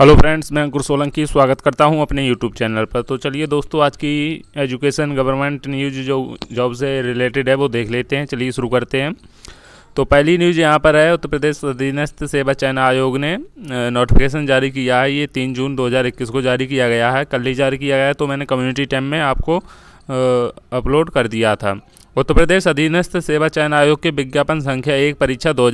hello friends मैं अंकुर सोलंकी स्वागत करता हूं अपने यूट्यूब चैनल पर तो चलिए दोस्तों आज की एजुकेशन गवर्नमेंट न्यूज जो जॉब से रिलेटेड है वो देख लेते हैं चलिए शुरू करते हैं तो पहली न्यूज़ यहाँ पर है उत्तर प्रदेश अधीनस्थ सेवा चयन आयोग ने नोटिफिकेशन जारी किया है ये तीन जून दो को जारी किया गया है कल ही जारी किया गया है तो मैंने कम्युनिटी टाइम में आपको अपलोड कर दिया था उत्तर प्रदेश अधीनस्थ सेवा चयन आयोग के विज्ञापन संख्या एक परीक्षा दो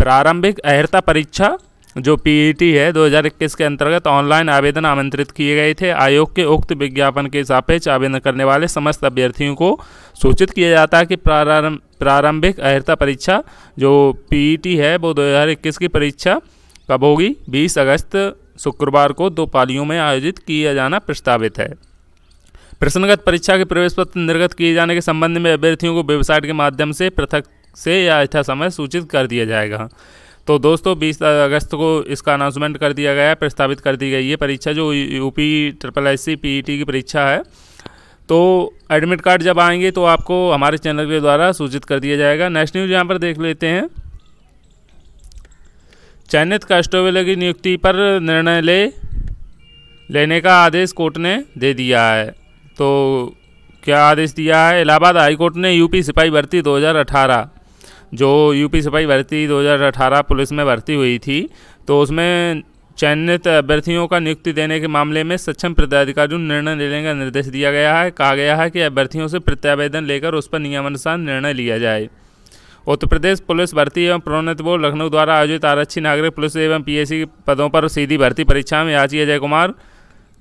प्रारंभिक अहिरता परीक्षा जो पीईटी है 2021 के अंतर्गत ऑनलाइन आवेदन आमंत्रित किए गए थे आयोग के उक्त विज्ञापन के सापेक्ष आवेदन करने वाले समस्त अभ्यर्थियों को सूचित किया जाता है कि प्रारंभ प्रारंभिक अहिता परीक्षा जो पीईटी है वो 2021 की परीक्षा कब होगी 20 अगस्त शुक्रवार को दो पालियों में आयोजित किया जाना प्रस्तावित है प्रश्नगत परीक्षा के प्रवेश पत्र निर्गत किए जाने के संबंध में अभ्यर्थियों को वेबसाइट के माध्यम से पृथक से या यथा समय सूचित कर दिया जाएगा तो दोस्तों 20 अगस्त को इसका अनाउंसमेंट कर दिया गया है प्रस्तावित कर दी गई है परीक्षा जो यूपी ट्रिपल एस सी की परीक्षा है तो एडमिट कार्ड जब आएंगे तो आपको हमारे चैनल के द्वारा सूचित कर दिया जाएगा नेक्स्ट न्यूज़ यहाँ पर देख लेते हैं चयनित कांस्टेबल की नियुक्ति पर निर्णय ले लेने का आदेश कोर्ट ने दे दिया है तो क्या आदेश दिया है इलाहाबाद हाईकोर्ट ने यूपी सिपाही भर्ती 2018 जो यूपी सिपाही भर्ती 2018 पुलिस में भर्ती हुई थी तो उसमें चयनित अभ्यर्थियों का नियुक्ति देने के मामले में सक्षम प्रत्याधिकारी निर्णय लेने का निर्देश दिया गया है कहा गया है कि अभ्यर्थियों से प्रत्यावेदन लेकर उस पर नियमानुसार निर्णय लिया जाए उत्तर प्रदेश पुलिस भर्ती एवं प्रोन्नत बोर्ड लखनऊ द्वारा आयोजित आरक्षी नागरिक पुलिस एवं पीएससी पदों पर सीधी भर्ती परीक्षा में याची अजय कुमार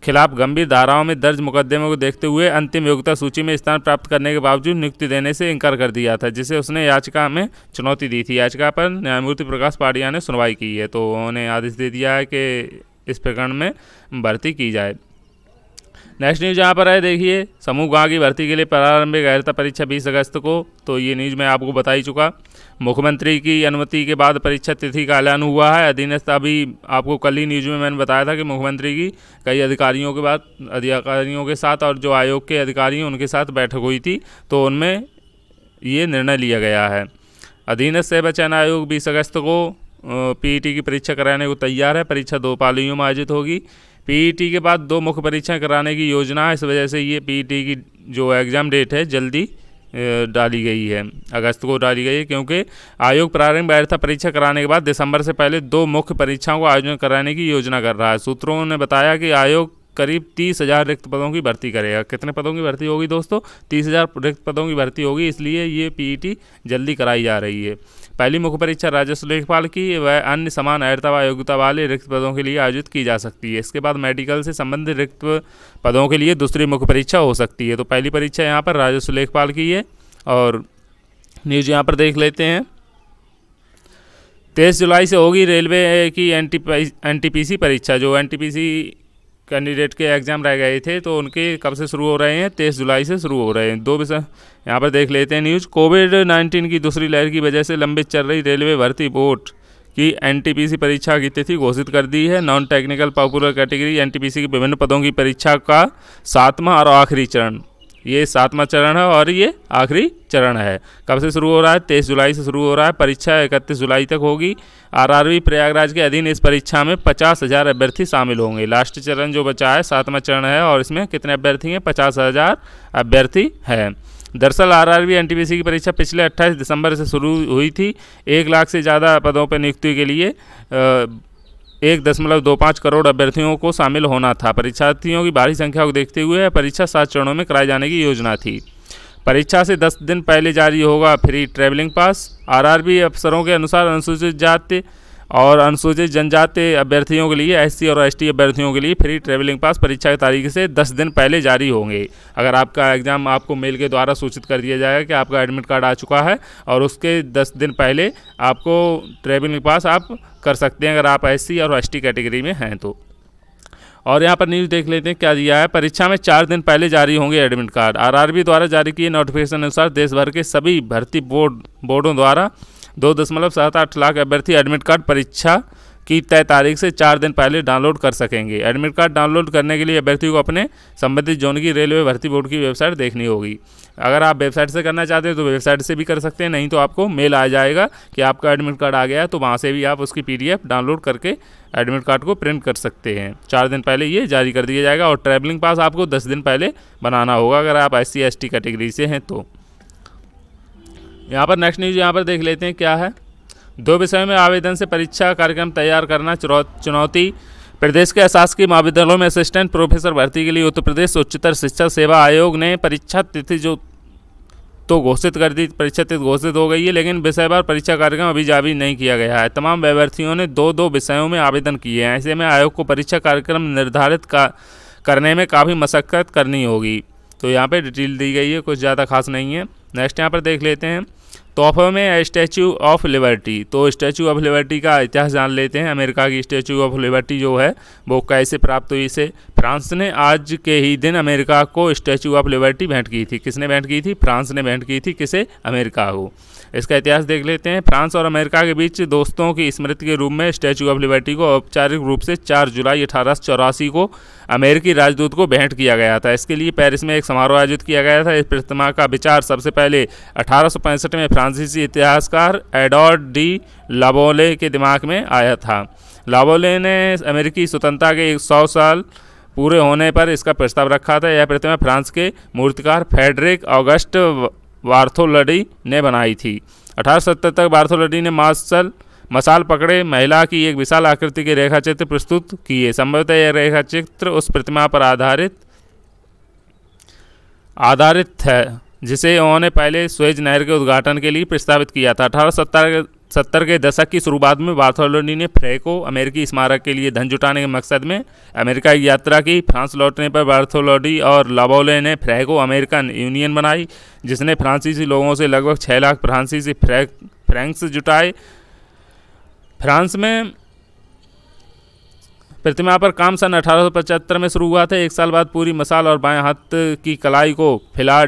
खिलाफ गंभीर धाराओं में दर्ज मुकदमे को देखते हुए अंतिम योग्यता सूची में स्थान प्राप्त करने के बावजूद नियुक्ति देने से इनकार कर दिया था जिसे उसने याचिका में चुनौती दी थी याचिका पर न्यायमूर्ति प्रकाश पाड़िया ने सुनवाई की है तो उन्होंने आदेश दे दिया है कि इस प्रकरण में भर्ती की जाए नेक्स्ट न्यूज यहाँ पर है देखिए समूह गांव की भर्ती के लिए प्रारंभिक अहर्ता परीक्षा बीस अगस्त को तो ये न्यूज़ मैं आपको बता ही चुका मुख्यमंत्री की अनुमति के बाद परीक्षा तिथि का ऐलान हुआ है अधीनस्थ अभी आपको कल ही न्यूज़ में मैंने बताया था कि मुख्यमंत्री की कई अधिकारियों के बाद अधिकारियों के साथ और जो आयोग के अधिकारी हैं उनके साथ बैठक हुई थी तो उनमें ये निर्णय लिया गया है अधीनस्थ सेवा चयन आयोग बीस अगस्त को पीईटी e की परीक्षा कराने को तैयार है परीक्षा दो पालियों में आयोजित होगी पीईटी e के बाद दो मुख्य परीक्षाएं कराने की योजना है इस वजह से ये पीईटी e की जो एग्ज़ाम डेट है जल्दी डाली गई है अगस्त को डाली गई है क्योंकि आयोग प्रारंभ व्यर्था परीक्षा कराने के बाद दिसंबर से पहले दो मुख्य परीक्षाओं का आयोजन कराने की योजना कर रहा है सूत्रों ने बताया कि आयोग करीब तीस हज़ार रिक्त पदों की भर्ती करेगा कितने पदों की भर्ती होगी दोस्तों तीस हज़ार रिक्त पदों की भर्ती होगी इसलिए ये पीईटी e जल्दी कराई जा रही है पहली मुख्य परीक्षा राजस्व लेखपाल की व अन्य समान आयता व योग्यता वाले रिक्त पदों के लिए आयोजित की जा सकती है इसके बाद मेडिकल से संबंधित रिक्त पदों के लिए दूसरी मुख्य परीक्षा हो सकती है तो पहली परीक्षा यहाँ पर राजस्व लेखपाल की है और न्यूज यहाँ पर देख लेते हैं तेईस जुलाई से होगी रेलवे की एन टी पी परीक्षा जो N T P C candidate के एग्ज़ाम रह गए थे तो उनके कब से शुरू हो रहे हैं तेईस जुलाई से शुरू हो रहे हैं दो विषय यहाँ पर देख लेते हैं न्यूज़ कोविड नाइन्टीन की दूसरी लहर की वजह से लंबित चल रही रेलवे भर्ती बोर्ड की एन परीक्षा की तिथि घोषित कर दी है non technical popular category N की विभिन्न पदों की परीक्षा का सातवां और आखिरी चरण ये सातवां चरण है और ये आखिरी चरण है कब से शुरू हो रहा है तेईस जुलाई से शुरू हो रहा है परीक्षा इकतीस जुलाई तक होगी आरआरबी प्रयागराज के अधीन इस परीक्षा में पचास हज़ार अभ्यर्थी शामिल होंगे लास्ट चरण जो बचा है सातवां चरण है और इसमें कितने अभ्यर्थी हैं पचास हज़ार अभ्यर्थी हैं दरअसल आर आर की परीक्षा पिछले 28 दिसंबर से शुरू हुई थी एक लाख से ज़्यादा पदों पर नियुक्ति के लिए एक दशमलव दो पाँच करोड़ अभ्यर्थियों को शामिल होना था परीक्षार्थियों की भारी संख्या को देखते हुए परीक्षा सात चरणों में कराए जाने की योजना थी परीक्षा से दस दिन पहले जारी होगा फ्री ट्रैवलिंग पास आरआरबी अफसरों के अनुसार अनुसूचित जाति और अनुसूचित जनजाति अभ्यर्थियों के लिए एस और एस अभ्यर्थियों के लिए फ्री ट्रैवलिंग पास परीक्षा की तारीख से दस दिन पहले जारी होंगे अगर आपका एग्ज़ाम आपको मेल के द्वारा सूचित कर दिया जाएगा कि आपका एडमिट कार्ड आ चुका है और उसके दस दिन पहले आपको ट्रैवलिंग पास आप कर सकते हैं अगर आप एस और एस कैटेगरी में हैं तो और यहाँ पर न्यूज़ देख लेते हैं क्या दिया है परीक्षा में चार दिन पहले जारी होंगे एडमिट कार्ड आरआरबी द्वारा जारी किए नोटिफिकेशन अनुसार देश भर के सभी भर्ती बोर्ड बोर्डों द्वारा दो दशमलव सात आठ लाख अभ्यर्थी एडमिट कार्ड परीक्षा की तय तारीख से चार दिन पहले डाउनलोड कर सकेंगे एडमिट कार्ड डाउनलोड करने के लिए अभ्यर्थी को अपने संबंधित जोन की रेलवे भर्ती बोर्ड की वेबसाइट देखनी होगी अगर आप वेबसाइट से करना चाहते हैं तो वेबसाइट से भी कर सकते हैं नहीं तो आपको मेल आ जाएगा कि आपका एडमिट कार्ड आ गया तो वहाँ से भी आप उसकी पी डाउनलोड करके एडमिट कार्ड को प्रिंट कर सकते हैं चार दिन पहले ये जारी कर दिया जाएगा और ट्रैवलिंग पास आपको दस दिन पहले बनाना होगा अगर आप एस सी कैटेगरी से हैं तो यहाँ पर नेक्स्ट न्यूज़ यहाँ पर देख लेते हैं क्या है दो विषयों में आवेदन से परीक्षा कार्यक्रम तैयार करना चुनौती प्रदेश के अशासकीय महाविद्यालयों में असिस्टेंट प्रोफेसर भर्ती के लिए उत्तर प्रदेश उच्चतर शिक्षा सेवा आयोग ने परीक्षा तिथि जो तो घोषित कर दी परीक्षा तिथि घोषित हो गई है लेकिन विषयवार परीक्षा कार्यक्रम अभी जारी नहीं किया गया है तमाम अभ्यर्थियों ने दो दो विषयों में आवेदन किए हैं ऐसे में आयोग को परीक्षा कार्यक्रम निर्धारित का करने में काफ़ी मशक्क़त करनी होगी तो यहाँ पर डिटेल दी गई है कुछ ज़्यादा खास नहीं है नेक्स्ट यहाँ पर देख लेते हैं तोहफे में स्टैचू ऑफ लिबर्टी तो स्टैचू ऑफ लिबर्टी का इतिहास जान लेते हैं अमेरिका की स्टैचू ऑफ लिबर्टी जो है वो कैसे प्राप्त हुई इसे फ्रांस ने आज के ही दिन अमेरिका को स्टैचू ऑफ लिबर्टी भेंट की थी किसने भेंट की थी फ्रांस ने भेंट की थी किसे अमेरिका को इसका इतिहास देख लेते हैं फ्रांस और अमेरिका के बीच दोस्तों की स्मृति के रूप में स्टैचू ऑफ लिबर्टी को औपचारिक रूप से चार जुलाई अठारह को अमेरिकी राजदूत को भेंट किया गया था इसके लिए पेरिस में एक समारोह आयोजित किया गया था इस प्रतिमा का विचार सबसे पहले अठारह में फ्रांसीसी इतिहासकार एडॉर्ड डी लाबोले के दिमाग में आया था लाबोले ने अमेरिकी स्वतंत्रता के एक सौ साल पूरे होने पर इसका प्रस्ताव रखा था यह प्रतिमा फ्रांस के मूर्तिकार फेडरिक ऑगस्ट वार्थोलडी ने बनाई थी अठारह तक वार्थोलडी ने मार्सल मसाल पकड़े महिला की एक विशाल आकृति के रेखा चित्र प्रस्तुत किए संभवतः यह रेखा चित्र उस प्रतिमा पर आधारित आधारित है जिसे उन्होंने पहले स्वेज नहर के उद्घाटन के लिए प्रस्तावित किया था अठारह सत्तर के दशक की शुरुआत में बार्थोलोनी ने फ्रे को अमेरिकी स्मारक के लिए धन जुटाने के मकसद में अमेरिका की यात्रा की फ्रांस लौटने पर बार्थोलोडी और लाबोले ने फ्रे को अमेरिकन यूनियन बनाई जिसने फ्रांसीसी लोगों से लगभग छः लाख फ्रांसीसी फ्रैंक्स जुटाए फ्रांस में प्रतिमा पर काम सन अठारह में शुरू हुआ था एक साल बाद पूरी मसाल और बाएं हाथ की कलाई को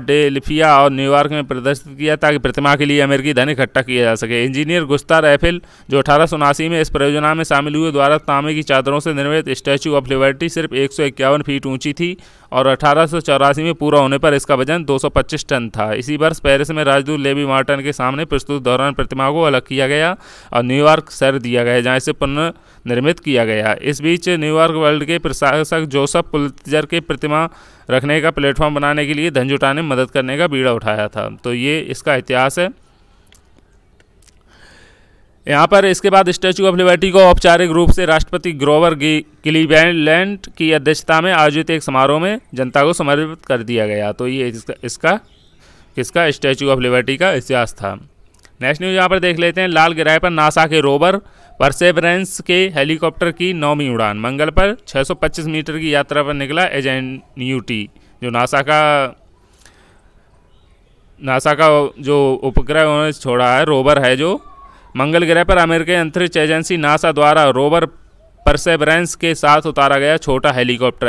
डे लिफिया और न्यूयॉर्क में प्रदर्शित किया ताकि प्रतिमा के लिए अमेरिकी धन इकट्ठा किया जा सके इंजीनियर गुस्तार एफिल जो अठारह में इस परियोजना में शामिल हुए द्वारा तांबे की चादरों से निर्मित स्टैचू ऑफ लिबर्टी सिर्फ एक फीट ऊंची थी और अठारह में पूरा होने पर इसका वजन दो टन था इसी वर्ष पेरिस में राजदूत लेवी मार्टन के सामने प्रस्तुत दौरान प्रतिमा को अलग किया गया और न्यूयॉर्क सैर दिया गया जहाँ इसे पुनर्निर्मित किया गया इस बीच बीच न्यूयॉर्क वर्ल्ड के प्रशासक जोसफ पुलजर की प्रतिमा रखने का प्लेटफॉर्म बनाने के लिए धन जुटाने में मदद करने का बीड़ा उठाया था तो ये इसका इतिहास है यहाँ पर इसके बाद स्टैचू ऑफ लिबर्टी को औपचारिक रूप से राष्ट्रपति ग्रोवर क्लीवलैंड की अध्यक्षता में आयोजित एक समारोह में जनता को समर्पित कर दिया गया तो ये इसका इसका किसका स्टैचू ऑफ लिबर्टी का इतिहास था नेक्स्ट न्यूज़ यहाँ पर देख लेते हैं लाल गिराए पर नासा के रोबर परसेवरेंस के हेलीकॉप्टर की नौवीं उड़ान मंगल पर 625 मीटर की यात्रा पर निकला यूटी जो नासा का नासा का जो उपग्रह उन्होंने छोड़ा है रोवर है जो मंगल ग्रह पर अमेरिकी अंतरिक्ष एजेंसी नासा द्वारा रोवर परसेवरेंस के साथ उतारा गया छोटा हेलीकॉप्टर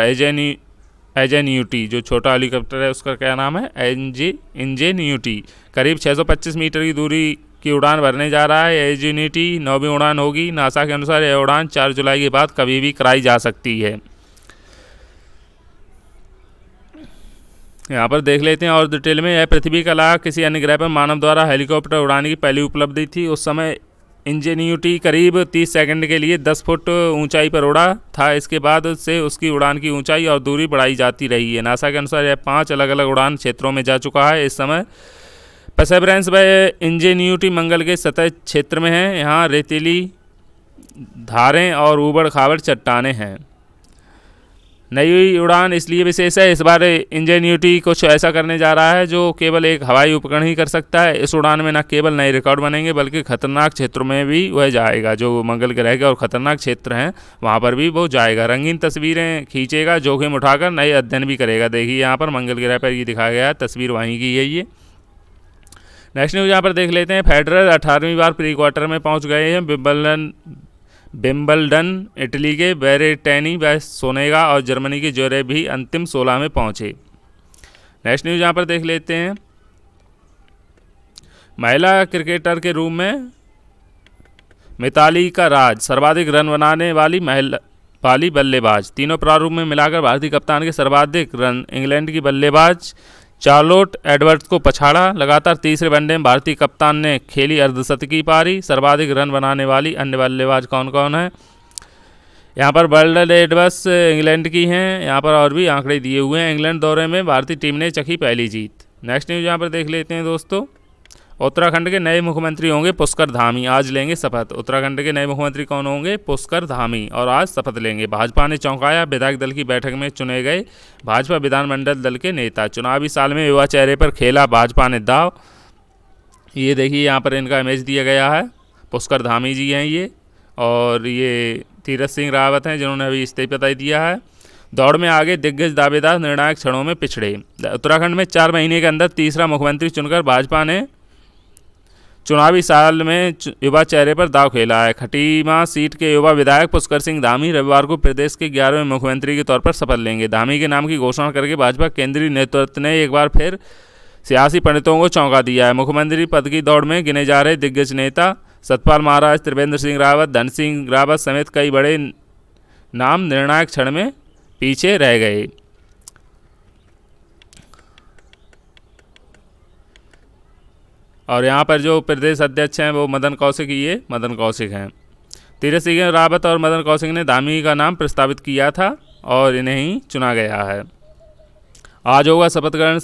एजेन यूटी जो छोटा हेलीकॉप्टर है उसका क्या नाम है एनजे इंजेन्यूटी करीब 625 मीटर की दूरी की उड़ान भरने जा रहा है एज यूनिटी नौवीं उड़ान होगी नासा के अनुसार यह उड़ान चार जुलाई के बाद कभी भी कराई जा सकती है यहाँ पर देख लेते हैं और डिटेल में यह पृथ्वी का लाभ किसी अन्य ग्रह पर मानव द्वारा हेलीकॉप्टर उड़ाने की पहली उपलब्धि थी उस समय इंजेन्यूटी करीब 30 सेकंड के लिए 10 फुट ऊंचाई पर उड़ा था इसके बाद से उसकी उड़ान की ऊंचाई और दूरी बढ़ाई जाती रही है नासा के अनुसार यह पांच अलग अलग उड़ान क्षेत्रों में जा चुका है इस समय पसेब्रेंस व इंजेन्यूटी मंगल के सतह क्षेत्र में है यहाँ रेतीली धारें और उबड़ खाबड़ चट्टाने हैं नई उड़ान इसलिए विशेष है इस बार इंजेन्यूटी कुछ ऐसा करने जा रहा है जो केवल एक हवाई उपकरण ही कर सकता है इस उड़ान में न केवल नए रिकॉर्ड बनेंगे बल्कि खतरनाक क्षेत्रों में भी वह जाएगा जो मंगल ग्रह के और खतरनाक क्षेत्र हैं वहाँ पर भी वो जाएगा रंगीन तस्वीरें खींचेगा जोखिम उठाकर नए अध्ययन भी करेगा देखिए यहाँ पर मंगल ग्रह पर ये दिखाया गया तस्वीर वहीं की है ये नेक्स्ट न्यूज़ यहाँ पर देख लेते हैं फेडरर अठारहवीं बार प्री क्वार्टर में पहुँच गए हैं विम्बलडन विम्बलडन इटली के बेरेटैनी व सोनेगा और जर्मनी के जोरे भी अंतिम सोलह में पहुँचे नेक्स्ट न्यूज़ यहाँ पर देख लेते हैं महिला क्रिकेटर के रूप में मिताली का राज सर्वाधिक रन बनाने वाली महिला वाली बल्लेबाज तीनों प्रारूप में मिलाकर भारतीय कप्तान के सर्वाधिक रन इंग्लैंड की बल्लेबाज चार्लोट एडवर्ड्स को पछाड़ा लगातार तीसरे वनडे में भारतीय कप्तान ने खेली अर्धशतकी पारी सर्वाधिक रन बनाने वाली अन्य बल्लेबाज कौन कौन है यहाँ पर वर्ल्ड एडवर्स इंग्लैंड की हैं यहाँ पर और भी आंकड़े दिए हुए हैं इंग्लैंड दौरे में भारतीय टीम ने चखी पहली जीत नेक्स्ट न्यूज़ यहाँ पर देख लेते हैं दोस्तों उत्तराखंड के नए मुख्यमंत्री होंगे पुष्कर धामी आज लेंगे शपथ उत्तराखंड के नए मुख्यमंत्री कौन होंगे पुष्कर धामी और आज शपथ लेंगे भाजपा ने चौंकाया विधायक दल की बैठक में चुने गए भाजपा विधानमंडल दल के नेता चुनावी साल में युवा चेहरे पर खेला भाजपा ने दाव ये देखिए यहाँ पर इनका इमेज दिया गया है पुष्कर धामी जी हैं ये और ये तीरथ सिंह रावत हैं जिन्होंने अभी इस्तीफा दिया है दौड़ में आगे दिग्गज दावेदार निर्णायक क्षणों में पिछड़े उत्तराखंड में चार महीने के अंदर तीसरा मुख्यमंत्री चुनकर भाजपा ने चुनावी साल में युवा चेहरे पर दाव खेला है खटीमा सीट के युवा विधायक पुष्कर सिंह धामी रविवार को प्रदेश के ग्यारहवें मुख्यमंत्री के तौर पर शपथ लेंगे धामी के नाम की घोषणा करके भाजपा केंद्रीय नेतृत्व ने एक बार फिर सियासी पंडितों को चौंका दिया है मुख्यमंत्री पद की दौड़ में गिने जा रहे दिग्गज नेता सतपाल महाराज त्रिवेंद्र सिंह रावत धन सिंह रावत समेत कई बड़े नाम निर्णायक क्षण में पीछे रह गए और यहाँ पर जो प्रदेश अध्यक्ष हैं वो मदन कौशिक ये मदन कौशिक हैं तीरथ सिंह रावत और मदन कौशिक ने धामी का नाम प्रस्तावित किया था और इन्हें ही चुना गया है आज होगा शपथ ग्रहण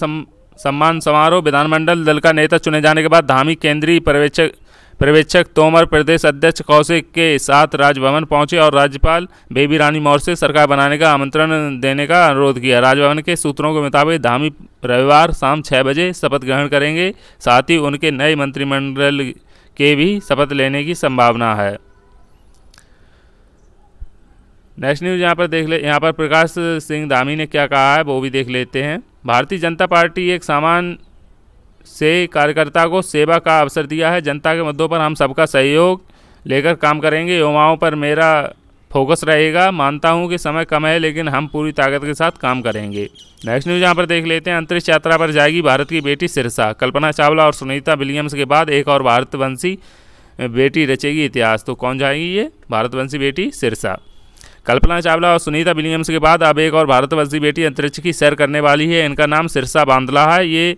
सम्मान समारोह विधानमंडल दल का नेता चुने जाने के बाद धामी केंद्रीय पर्यवेक्षक पर्यवेक्षक तोमर प्रदेश अध्यक्ष कौशिक के साथ राजभवन पहुंचे और राज्यपाल बेबी रानी मौर्य से सरकार बनाने का आमंत्रण देने का अनुरोध किया राजभवन के सूत्रों के मुताबिक धामी रविवार शाम छः बजे शपथ ग्रहण करेंगे साथ ही उनके नए मंत्रिमंडल के भी शपथ लेने की संभावना है नेक्स्ट न्यूज़ यहाँ पर देख ले यहाँ पर प्रकाश सिंह धामी ने क्या कहा है वो भी देख लेते हैं भारतीय जनता पार्टी एक सामान्य से कार्यकर्ता को सेवा का अवसर दिया है जनता के मुद्दों पर हम सबका सहयोग लेकर काम करेंगे युवाओं पर मेरा फोकस रहेगा मानता हूं कि समय कम है लेकिन हम पूरी ताकत के साथ काम करेंगे नेक्स्ट न्यूज़ यहाँ पर देख लेते हैं अंतरिक्ष यात्रा पर जाएगी भारत की बेटी सिरसा कल्पना चावला और सुनीता विलियम्स के बाद एक और भारतवंशी बेटी रचेगी इतिहास तो कौन जाएगी ये भारतवंशी बेटी सिरसा कल्पना चावला और सुनीता विलियम्स के बाद अब एक और भारतवंशी बेटी अंतरिक्ष की सैर करने वाली है इनका नाम सिरसा बांदला है ये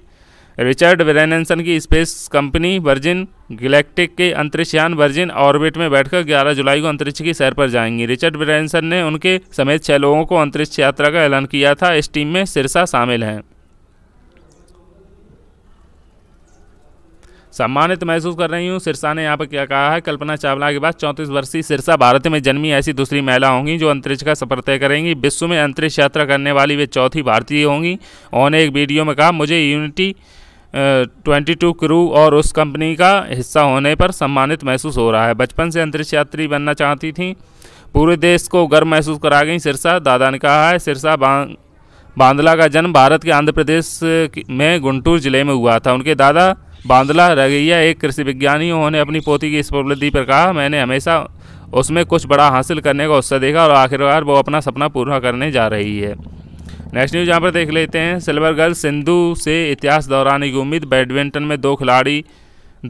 रिचर्ड ब्रैनसन की स्पेस कंपनी वर्जिन गैलेक्टिक के अंतरिक्ष यान वर्जिन ऑर्बिट में बैठकर 11 जुलाई को अंतरिक्ष की सैर पर जाएंगी रिचर्ड ब्रैनसन ने उनके समेत छह लोगों को अंतरिक्ष यात्रा का ऐलान किया था इस टीम में सिरसा शामिल हैं सम्मानित महसूस कर रही हूँ सिरसा ने यहाँ पर क्या कहा है कल्पना चावला के बाद चौंतीस वर्षीय सिरसा भारत में जन्मी ऐसी दूसरी महिला होंगी जो अंतरिक्ष का सफर तय करेंगी विश्व में अंतरिक्ष यात्रा करने वाली वे चौथी भारतीय होंगी उन्होंने एक वीडियो में कहा मुझे यूनिटी ट्वेंटी टू क्रू और उस कंपनी का हिस्सा होने पर सम्मानित महसूस हो रहा है बचपन से अंतरिक्ष यात्री बनना चाहती थी पूरे देश को गर्व महसूस करा गई सिरसा दादा ने कहा है सिरसा बांदला का जन्म भारत के आंध्र प्रदेश में गुंटूर जिले में हुआ था उनके दादा बांदला रगैया एक कृषि विज्ञानी उन्होंने अपनी पोती की इस उपलब्धि पर कहा मैंने हमेशा उसमें कुछ बड़ा हासिल करने का उत्साह देखा और आखिरकार वो अपना सपना पूरा करने जा रही है नेक्स्ट न्यूज यहाँ पर देख लेते हैं सिल्वर गर्ल सिंधु से इतिहास दोहराने की उम्मीद बैडमिंटन में दो खिलाड़ी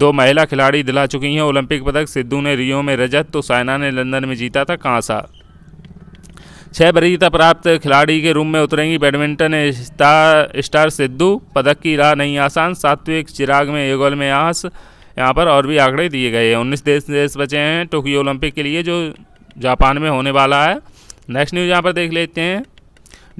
दो महिला खिलाड़ी दिला चुकी हैं ओलंपिक पदक सिद्धू ने रियो में रजत तो साइना ने लंदन में जीता था कांसा छः वरीयता प्राप्त खिलाड़ी के रूम में उतरेंगी बैडमिंटन स्टार स्टार सिद्धू पदक की राह नहीं आसान सात्विक चिराग में एगोल में आस यहाँ पर और भी आंकड़े दिए गए हैं उन्नीस देश देश बचे हैं टोक्यो ओलंपिक के लिए जो जापान में होने वाला है नेक्स्ट न्यूज़ यहाँ पर देख लेते हैं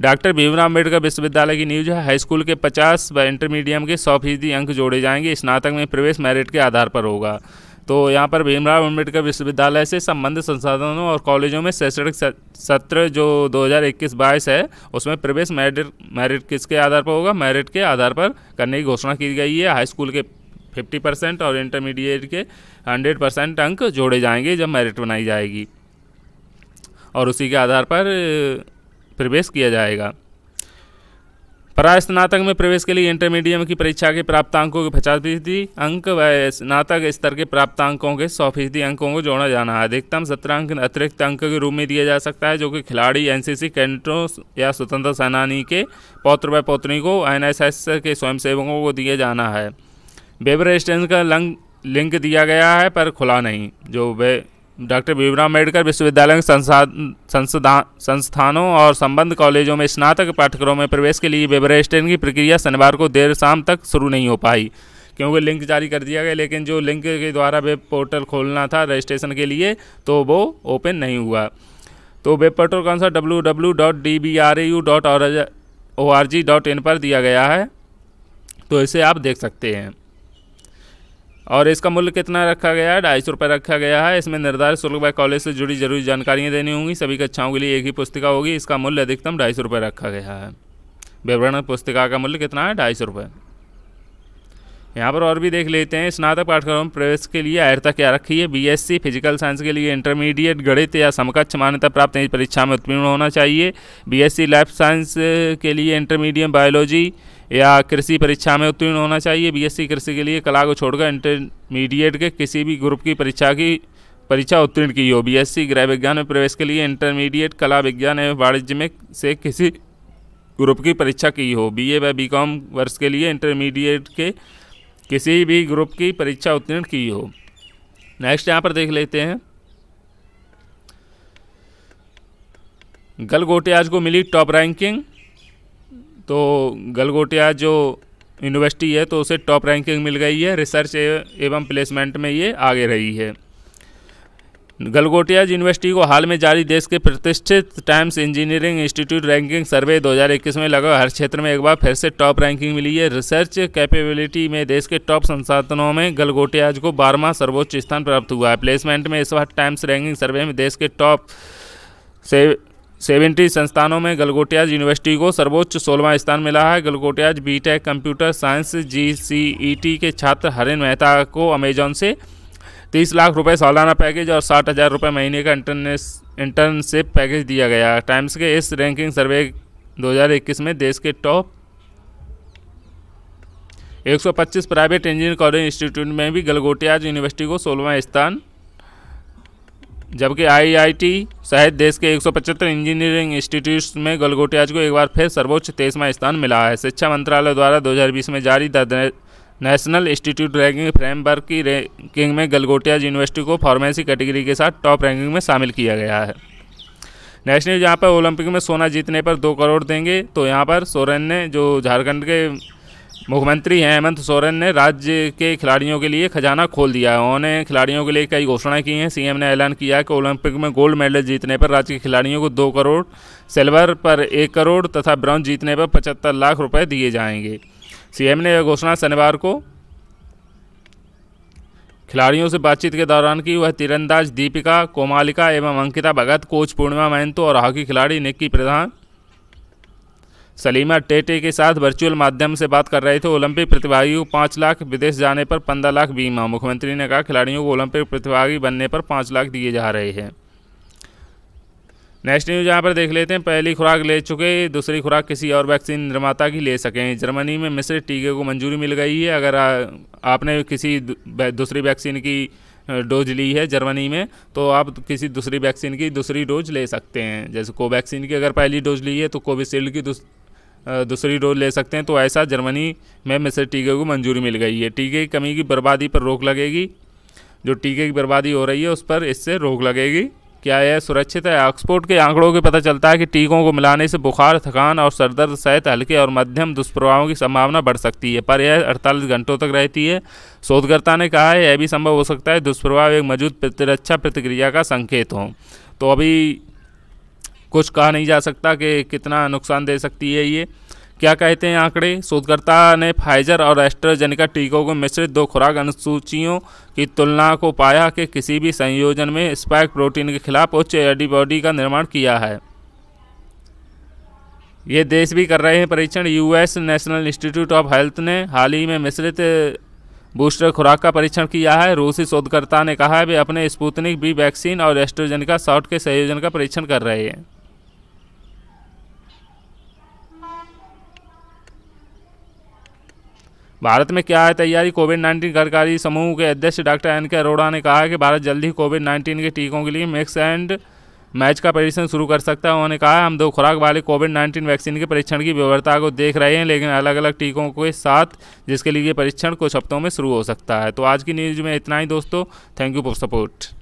डॉक्टर भीमराव अम्बेडकर विश्वविद्यालय की न्यूज है हाईस्कूल के पचास व इंटरमीडियम के सौ फीसदी अंक जोड़े जाएंगे स्नातक में प्रवेश मेरिट के आधार पर होगा तो यहाँ पर भीमराव अम्बेडकर विश्वविद्यालय से संबंधित संसाधनों और कॉलेजों में शैक्षणिक सत्र जो 2021 हज़ार है उसमें प्रवेश मेरिट मेरिट किसके आधार पर होगा मेरिट के आधार पर करने की घोषणा की गई है हाई स्कूल के 50 परसेंट और इंटरमीडिएट के 100 परसेंट अंक जोड़े जाएंगे जब मेरिट बनाई जाएगी और उसी के आधार पर प्रवेश किया जाएगा परा स्नातक में प्रवेश के लिए इंटरमीडियम की परीक्षा के अंकों के पचास फीसदी अंक व स्नातक स्तर के प्राप्त अंकों के सौ फीसदी अंकों को जोड़ा जाना है अधिकतम सत्रांक अतिरिक्त अंक के रूप में दिया जा सकता है जो कि खिलाड़ी एनसीसी सी या स्वतंत्र सेनानी के पौत्र व पौत्री को एनएसएस के स्वयंसेवकों को दिए जाना है बेबर स्टेंस का लंग लिंक दिया गया है पर खुला नहीं जो वे डॉक्टर भीमराव अम्बेडकर विश्वविद्यालय के संस्थानों और संबंध कॉलेजों में स्नातक पाठ्यक्रमों में प्रवेश के लिए वेबरेस्टेन की प्रक्रिया शनिवार को देर शाम तक शुरू नहीं हो पाई क्योंकि लिंक जारी कर दिया गया लेकिन जो लिंक के द्वारा वेब पोर्टल खोलना था रजिस्ट्रेशन के लिए तो वो ओपन नहीं हुआ तो वेब पोर्टल का answer W W dot D B R A U dot O R G dot in पर दिया गया है तो इसे आप देख सकते हैं और इसका मूल्य कितना रखा गया है ढाई सौ रुपये रखा गया है इसमें निर्धारित शुल्क व कॉलेज से जुड़ी जरूरी जानकारियाँ देनी होंगी सभी कक्षाओं के लिए एक ही पुस्तिका होगी इसका मूल्य अधिकतम ढाई सौ रुपये रखा गया है विवरण पुस्तिका का मूल्य कितना है ढाई सौ रुपये यहाँ पर और भी देख लेते हैं स्नातक पाठ्यक्रम प्रवेश के लिए आयता क्या रखी है बीएससी फिजिकल साइंस के लिए इंटरमीडिएट गणित या समकक्ष मान्यता प्राप्त इस परीक्षा में उत्तीर्ण होना चाहिए बीएससी लाइफ साइंस के लिए इंटरमीडिएट बायोलॉजी या कृषि परीक्षा में उत्तीर्ण होना चाहिए बीएससी कृषि के लिए कला को छोड़कर इंटरमीडिएट के किसी भी ग्रुप की परीक्षा की परीक्षा उत्तीर्ण की हो बी गृह विज्ञान में प्रवेश के लिए इंटरमीडिएट कला विज्ञान एवं वाणिज्य में से किसी ग्रुप की परीक्षा की हो ए व बीकॉम वर्ष के लिए इंटरमीडिएट के किसी भी ग्रुप की परीक्षा उत्तीर्ण की हो नेक्स्ट यहाँ पर देख लेते हैं गलगोटियाज को मिली टॉप रैंकिंग तो गलगोटियाज जो यूनिवर्सिटी है तो उसे टॉप रैंकिंग मिल गई है रिसर्च एवं प्लेसमेंट में ये आगे रही है गलगोटियाज यूनिवर्सिटी को हाल में जारी देश के प्रतिष्ठित Times engineering institute ranking survey 2021 में लगा हर क्षेत्र में एक बार फिर से टॉप रैंकिंग मिली है रिसर्च कैपेबिलिटी में देश के टॉप संसाधनों में गलगोटियाज को बारहवां सर्वोच्च स्थान प्राप्त हुआ है प्लेसमेंट में इस बार टाइम्स रैंकिंग सर्वे में देश के टॉप से सेवेंटी संस्थानों में गलगोटियाज यूनिवर्सिटी को सर्वोच्च सोलहवां स्थान मिला है Galgotias BTech computer science GCET के छात्र हरिन मेहता को अमेजॉन से तीस लाख रुपए सालाना पैकेज और साठ हज़ार रुपये महीने का इंटर्नशिप पैकेज दिया गया टाइम्स के इस रैंकिंग सर्वे 2021 में देश के top 125 private engineer college institute में भी गलगोटियाज यूनिवर्सिटी को सोलहवां स्थान जबकि आईआईटी सहित देश के 175 इंजीनियरिंग इंस्टीट्यूट में गलगोटियाज को एक बार फिर सर्वोच्च तेईसवां स्थान मिला है शिक्षा मंत्रालय द्वारा 2020 में जारी नेशनल इंस्टीट्यूट रैंकिंग फ्रेमवर्क की रैंकिंग में गलगोटिया यूनिवर्सिटी को फार्मेसी कैटेगरी के साथ टॉप रैंकिंग में शामिल किया गया है नेशनल यहाँ पर ओलंपिक में सोना जीतने पर दो करोड़ देंगे तो यहाँ पर सोरेन ने जो झारखंड के मुख्यमंत्री हैं हेमंत सोरेन ने राज्य के खिलाड़ियों के लिए खजाना खोल दिया है उन्होंने खिलाड़ियों के लिए कई घोषणा की हैं सीएम ने ऐलान किया है कि ओलंपिक में गोल्ड मेडल जीतने पर राज्य के खिलाड़ियों को दो करोड़ सिल्वर पर एक करोड़ तथा ब्रॉन्ज जीतने पर पचहत्तर लाख रुपये दिए जाएंगे सीएम ने यह घोषणा शनिवार को खिलाड़ियों से बातचीत के दौरान की वह तीरंदाज दीपिका कोमालिका एवं अंकिता भगत कोच पूर्णिमा महंतो और हॉकी खिलाड़ी निक्की प्रधान सलीमा टेटे के साथ वर्चुअल माध्यम से बात कर रहे थे ओलंपिक प्रतिभागी को पाँच लाख विदेश जाने पर पंद्रह लाख बीमा मुख्यमंत्री ने कहा खिलाड़ियों को ओलंपिक प्रतिभागी बनने पर पाँच लाख दिए जा रहे हैं नेक्स्ट न्यूज यहाँ पर देख लेते हैं पहली खुराक ले चुके दूसरी खुराक किसी और वैक्सीन निर्माता की ले सकें जर्मनी में मिश्रित टीके को मंजूरी मिल गई है अगर आ, आपने किसी दूसरी वैक्सीन की डोज ली है जर्मनी में तो आप किसी दूसरी वैक्सीन की दूसरी डोज ले सकते हैं जैसे कोवैक्सीन की अगर पहली डोज ली है तो कोविशील्ड की दूसरी डोज ले सकते हैं तो ऐसा जर्मनी में मिश्रित टीके को मंजूरी मिल गई है टीके की कमी की बर्बादी पर रोक लगेगी जो टीके की बर्बादी हो रही है उस पर इससे रोक लगेगी क्या यह सुरक्षित है ऑक्सफोर्ड के आंकड़ों के पता चलता है कि टीकों को मिलाने से बुखार थकान और सरदर्द सहित हल्के और मध्यम दुष्प्रभावों की संभावना बढ़ सकती है पर यह अड़तालीस घंटों तक रहती है शोधकर्ता ने कहा है यह भी संभव हो सकता है दुष्प्रभाव एक मौजूद प्रतिरक्षा प्रतिक्रिया का संकेत हो तो अभी कुछ कहा नहीं जा सकता कि कितना नुकसान दे सकती है ये क्या कहते हैं आंकड़े शोधकर्ता ने फाइजर और एस्ट्राजेनिका टीकों को मिश्रित दो खुराक अनुसूचियों की तुलना को पाया कि किसी भी संयोजन में स्पाइक प्रोटीन के खिलाफ उच्च एंटीबॉडी का निर्माण किया है ये देश भी कर रहे हैं परीक्षण US National Institute of Health ने हाल ही में मिश्रित बूस्टर खुराक का परीक्षण किया है रूसी शोधकर्ता ने कहा है वे अपने स्पुतनिक बी वैक्सीन और एस्ट्रोजेनिका शॉट के संयोजन का परीक्षण कर रहे हैं भारत में क्या है तैयारी कोविड नाइन्टीन कार्यकारी समूह के अध्यक्ष डॉक्टर एन के अरोड़ा ने कहा कि भारत जल्द ही कोविड नाइन्टीन के टीकों के लिए मिक्स एंड मैच का परीक्षण शुरू कर सकता है उन्होंने कहा हम दो खुराक वाले कोविड नाइन्टीन वैक्सीन के परीक्षण की व्यवस्था को देख रहे हैं लेकिन अलग अलग टीकों के साथ जिसके लिए परीक्षण कुछ हफ्तों में शुरू हो सकता है तो आज की न्यूज़ में इतना ही दोस्तों थैंक यू फॉर सपोर्ट